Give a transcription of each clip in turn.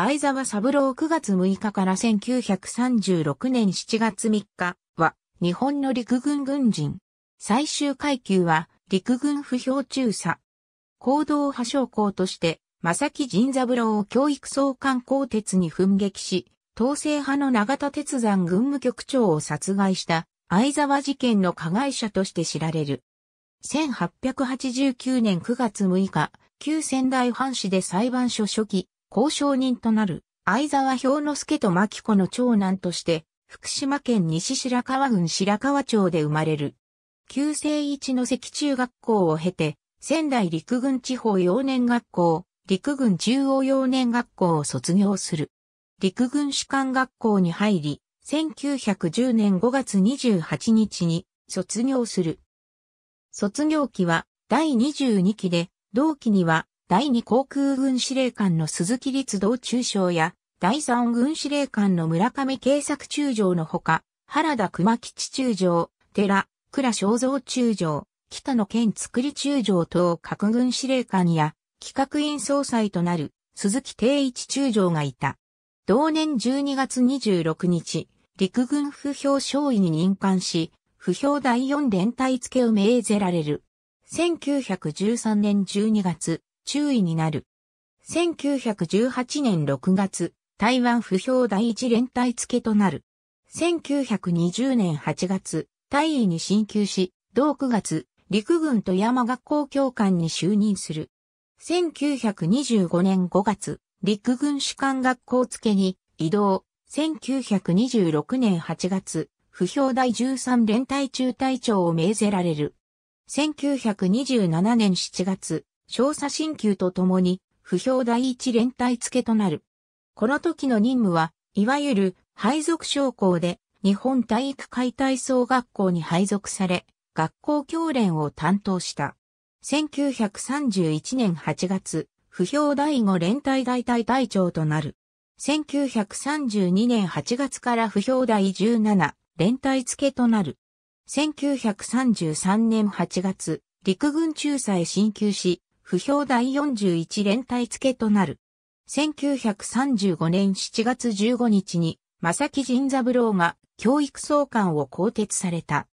相沢三郎9月6日から1936年7月3日は日本の陸軍軍人。最終階級は陸軍不評中佐。行動派将校として正木仁三郎を教育総監鋼鉄に奮撃し、統制派の長田鉄山軍務局長を殺害した相沢事件の加害者として知られる。1889年9月6日、旧仙台藩市で裁判所初期、交渉人となる相沢兵之助と牧子の長男として、福島県西白川郡白川町で生まれる。旧正一の関中学校を経て、仙台陸軍地方幼年学校、陸軍中央幼年学校を卒業する。陸軍士官学校に入り、1910年5月28日に卒業する。卒業期は第22期で、同期には第2航空軍司令官の鈴木律道中将や、第3軍司令官の村上慶作中将のほか、原田熊吉中将、寺、倉正蔵中将、北野県作り中将等各軍司令官や、企画院総裁となる鈴木定一中将がいた。同年12月26日、陸軍不評少尉に任官し、不評第4連隊付けを命ぜられる。1913年12月、注意になる。1918年6月、台湾不評第一連隊付けとなる。1920年8月、大尉に進級し、同9月、陸軍富山学校教官に就任する。1925年5月、陸軍士官学校付けに移動。1926年8月、不評第13連隊中隊長を命ぜられる。1927年7月、少佐進級とともに、不評第一連隊付となる。この時の任務は、いわゆる配属将校で、日本体育解体操学校に配属され、学校教練を担当した。1931年8月、不評第五連隊大隊隊長となる。1932年8月から不評第17連隊付となる。1933年8月、陸軍中佐へ進級し、不評第41連帯付けとなる。1935年7月15日に、正木仁三郎が教育総監を更迭された。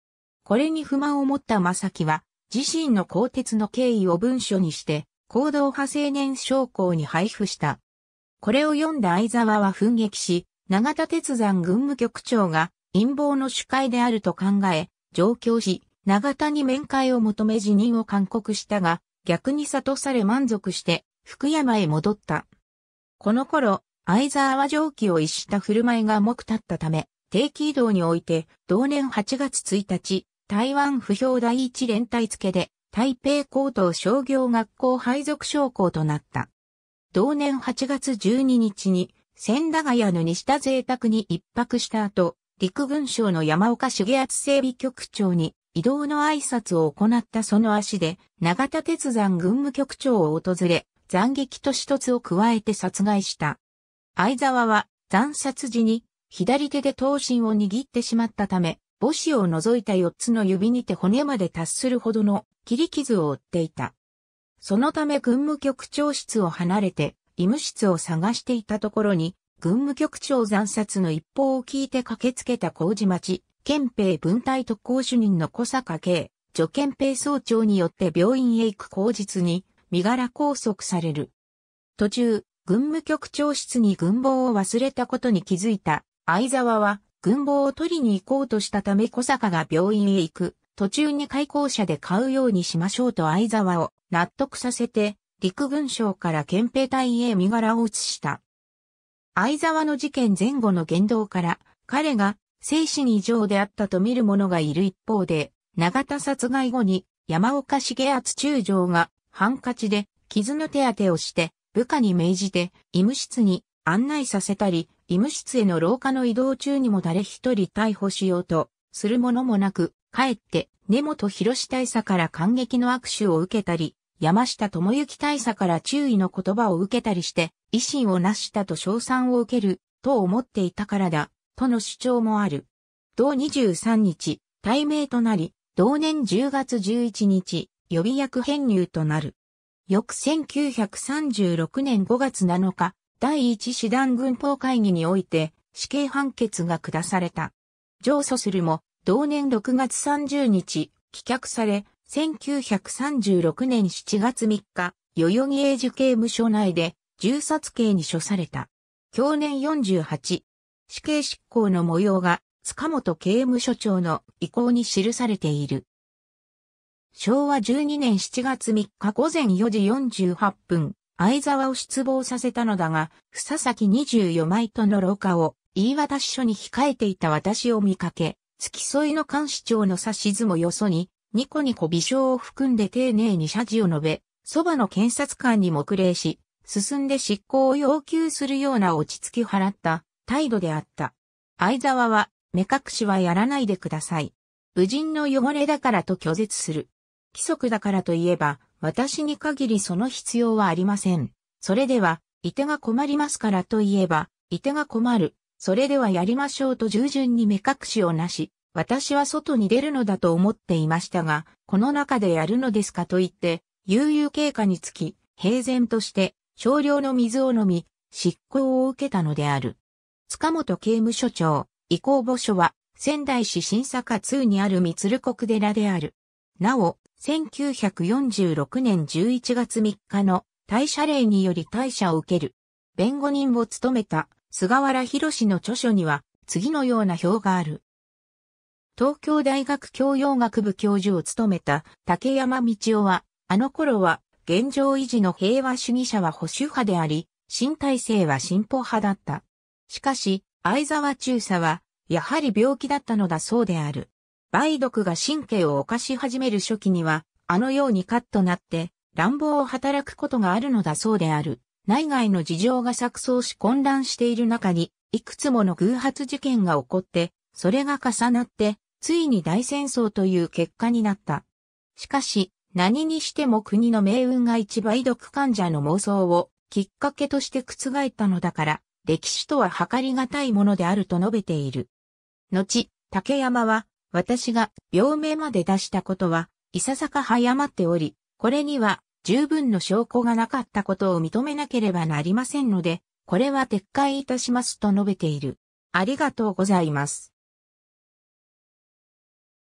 これに不満を持った正木は、自身の更迭の経緯を文書にして、行動派青年将校に配布した。これを読んだ相沢は奮撃し、長田鉄山軍務局長が陰謀の主会であると考え、上京し、長田に面会を求め辞任を勧告したが、逆に悟され満足して、福山へ戻った。この頃、相沢は上記を逸した振る舞いが重く立ったため、定期移動において、同年8月1日、台湾不評第一連帯付で、台北高等商業学校配属将校となった。同年8月12日に、千駄ヶ谷の西田贅沢に一泊した後、陸軍省の山岡茂厚整備局長に移動の挨拶を行ったその足で、長田鉄山軍務局長を訪れ、斬撃と一つを加えて殺害した。相沢は、斬殺時に、左手で刀身を握ってしまったため、母子を除いた四つの指にて骨まで達するほどの切り傷を負っていた。そのため軍務局長室を離れて、医務室を探していたところに、軍務局長残殺の一報を聞いて駆けつけた麹町憲兵分隊特攻主任の小坂慶、助憲兵総長によって病院へ行く口実に、身柄拘束される。途中、軍務局長室に軍帽を忘れたことに気づいた、相沢は、軍帽を取りに行こうとしたため小坂が病院へ行く、途中に開校車で買うようにしましょうと相沢を納得させて、陸軍省から憲兵隊へ身柄を移した。相沢の事件前後の言動から、彼が生死に異常であったと見る者がいる一方で、永田殺害後に山岡重厚中将がハンカチで傷の手当てをして部下に命じて医務室に案内させたり、医務室への廊下の移動中にも誰一人逮捕しようとするものもなく、かえって根本博士大佐から感激の握手を受けたり、山下智之大佐から注意の言葉を受けたりして、維新を成したと称賛を受ける、と思っていたからだ。との主張もある。同23日、対名となり、同年10月11日、予備役編入となる。翌1936年5月7日、第一師団軍法会議において死刑判決が下された。上訴するも、同年6月30日、棄却され、1936年7月3日、代々木英樹刑務所内で銃殺刑に処された。去年48、死刑執行の模様が塚本刑務所長の意向に記されている。昭和12年7月3日午前4時48分、相沢を失望させたのだが、ふささき24枚との廊下を、言い渡し書に控えていた私を見かけ、付き添いの監視長の指図もよそに、ニコニコ微笑を含んで丁寧に謝辞を述べ、そばの検察官にもくし、進んで執行を要求するような落ち着きを払った態度であった。相沢は、目隠しはやらないでください。無人の汚れだからと拒絶する。規則だからといえば、私に限りその必要はありません。それでは、いてが困りますからといえば、いてが困る。それではやりましょうと従順に目隠しをなし、私は外に出るのだと思っていましたが、この中でやるのですかと言って、悠々経過につき、平然として、少量の水を飲み、執行を受けたのである。塚本刑務所長、移行墓所は、仙台市新坂通にある三鶴国寺である。なお、1946年11月3日の退社令により退社を受ける。弁護人を務めた菅原博士の著書には次のような表がある。東京大学教養学部教授を務めた竹山道夫は、あの頃は現状維持の平和主義者は保守派であり、新体制は進歩派だった。しかし、相沢中佐は、やはり病気だったのだそうである。梅毒が神経を犯し始める初期には、あのようにカッとなって、乱暴を働くことがあるのだそうである。内外の事情が錯綜し混乱している中に、いくつもの偶発事件が起こって、それが重なって、ついに大戦争という結果になった。しかし、何にしても国の命運が一梅毒患者の妄想をきっかけとして覆ったのだから、歴史とは計りがたいものであると述べている。後、竹山は、私が病名まで出したことは、いささか早まっており、これには十分の証拠がなかったことを認めなければなりませんので、これは撤回いたしますと述べている。ありがとうございます。